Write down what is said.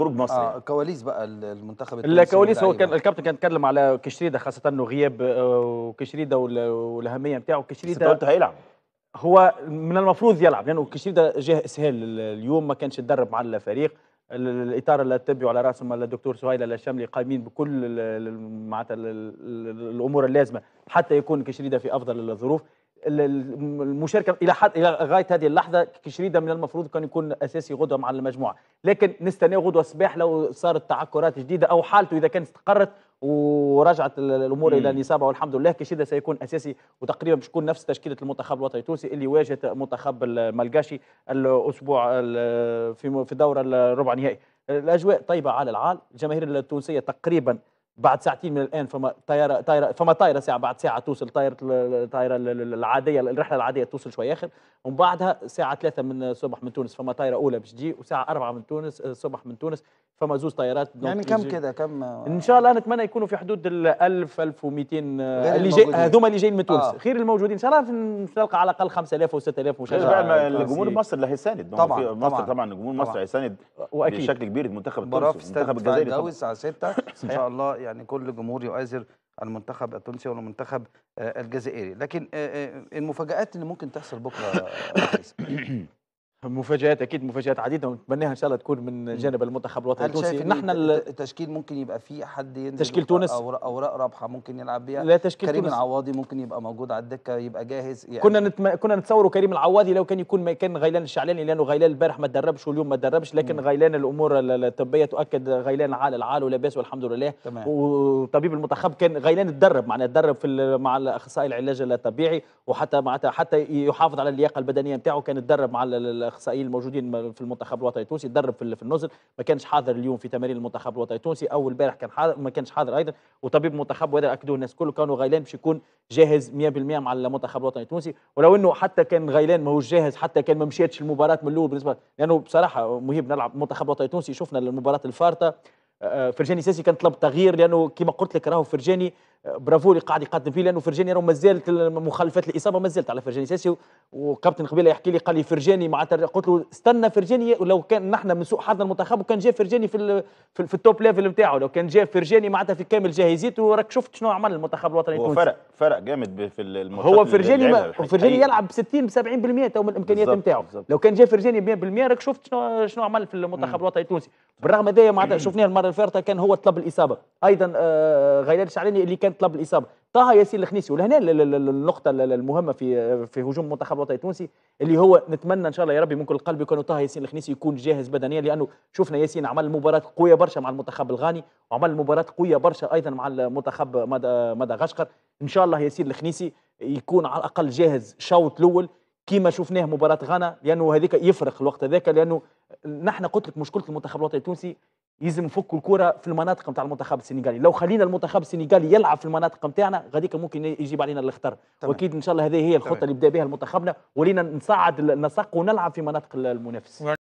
جروب مصر آه كواليس بقى المنتخب الكواليس هو كان الكابتن كان اتكلم على كشريده خاصه انه غياب آه، كشريده والاهميه بتاعه كشريده قلت هيلعب هو من المفروض يلعب لانه يعني كشريده جه اسهال اليوم ما كانش يتدرب مع الفريق الاطار اللي تبعوا على راسهم الدكتور سهيل الشملي قايمين بكل معناتها الامور اللازمه حتى يكون كشريده في افضل الظروف المشاركه الى حد الى غايه هذه اللحظه كشريده من المفروض كان يكون اساسي غدوه مع المجموعه لكن نستنى غدوه صباح لو صارت تعكرات جديده او حالته اذا كانت استقرت ورجعت الامور مم. الى نصابها والحمد لله كشده سيكون اساسي وتقريبا مش يكون نفس تشكيله المنتخب الوطني التونسي اللي واجهت منتخب الملقاشي الاسبوع في الدوره الربع النهائي الاجواء طيبه على العال الجماهير التونسيه تقريبا بعد ساعتين من الان فما طياره طياره فما طايره ساعه بعد ساعه توصل طايره الطايره العاديه الرحله العاديه توصل شويه اخر ومن بعدها ساعه ثلاثة من الصبح من تونس فما طايره اولى باش تجي وساعه أربعة من تونس الصبح آه، من تونس فما زوز طيارات يعني كم كده كم ان شاء الله نتمنى يكونوا في حدود ال 1000 1200 آه، اللي جاي هذوما اللي جايين من تونس آه. خير الموجودين ان شاء الله نلقى على الاقل 5000 و6000 مشجع الجمهور المصري اللي هيساند طبعا مصر طبعا الجمهور المصري هيساند بشكل كبير المنتخب التونسي المنتخب الجزائري طبعا الساعه 6 ان شاء الله يعني كل جمهور يؤازر المنتخب التونسي والمنتخب آه، الجزائري لكن آه، المفاجات اللي ممكن تحصل بكره مفاجات اكيد مفاجات عديده ونتمناها ان شاء الله تكون من جانب المنتخب الوطني التونسي نحن التشكيل ممكن يبقى فيه حد ينزل تشكيل تونس اوراق رابحه ممكن يلعب بيها لا تشكيل كريم تونس. العواضي ممكن يبقى موجود على الدكه يبقى جاهز يعني كنا نتم... كنا نتصوروا كريم العواضي لو كان يكون مكان غيلان الشعلاني لانه غيلان البارح ما تدربش واليوم ما تدربش لكن م. غيلان الامور الطبيه تؤكد غيلان عال العال ولاباس والحمد لله تمام. وطبيب المنتخب كان غيلان تدرب معنا تدرب في مع الاخصائي العلاج الطبيعي وحتى معناتها حتى يحافظ على اللياقه البدنيه نتاعو كان تدرب مع الاخصائيين الموجودين في المنتخب الوطني التونسي تدرب في النزل ما كانش حاضر اليوم في تمارين المنتخب الوطني التونسي او البارح كان حاضر ما كانش حاضر ايضا وطبيب المنتخب وهذا اكدوه الناس كله كانوا غيلان باش يكون جاهز 100% مع المنتخب الوطني التونسي ولو انه حتى كان غيلان ماهوش جاهز حتى كان ما مشيتش المباراه من الاول بالنسبه لانه يعني بصراحه مهيب نلعب المنتخب الوطني التونسي شفنا المباراه الفارطه آه، آه، فرجاني ساسي كان طلب تغيير لانه كما قلت لك راهو فرجاني برافو اللي قاعد يقدم فيه لانه فرجاني راه مازالت مخلفات الاصابه مازالت على فرجاني ساسي وكابتن قبيله يحكي لي قال لي فرجاني معناتها قلت له استنى فرجاني لو كان نحن من سوء حظنا المنتخب وكان جاء فرجاني في في, في التوب ليفل نتاعو لو كان جاء فرجاني معناتها في كامل جاهزيته راك شفت شنو عمل المنتخب الوطني هو فرق فرق جامد في المنتخب هو فرجاني فرجاني يلعب ب 60 ب 70% تو من الامكانيات نتاعو لو كان جاء فرجاني 100% راك شفت شنو شنو عمل في المنتخب الوطني التونسي بالرغم هذايا معناتها شفناه المره الفارطه كان هو طلب الاصابه ايضا آه غيلان الشعراني اللي كان طلب الاصابه طه ياسين الخنيسي ولهنا النقطه المهمه في في هجوم المنتخب الوطني التونسي اللي هو نتمنى ان شاء الله يا ربي من كل قلب يكون طه ياسين الخنيسي يكون جاهز بدنيا لانه شفنا ياسين عمل مباراه قويه برشا مع المنتخب الغاني وعمل مباراه قويه برشا ايضا مع المنتخب مدغشقر ان شاء الله ياسين الخنيسي يكون على الاقل جاهز شوط الاول كما شفناه مباراه غانا لانه هذيك يفرق الوقت هذاك لانه نحن قلت لك مشكله المنتخب الوطني التونسي يزم فك الكره في المناطق نتاع المنتخب السنغالي لو خلينا المنتخب السنغالي يلعب في المناطق نتاعنا غاديك ممكن يجيب علينا الخطر واكيد ان شاء الله هذه هي الخطه اللي بدا بها منتخبنا ولينا نصعد النسق ونلعب في مناطق المنافس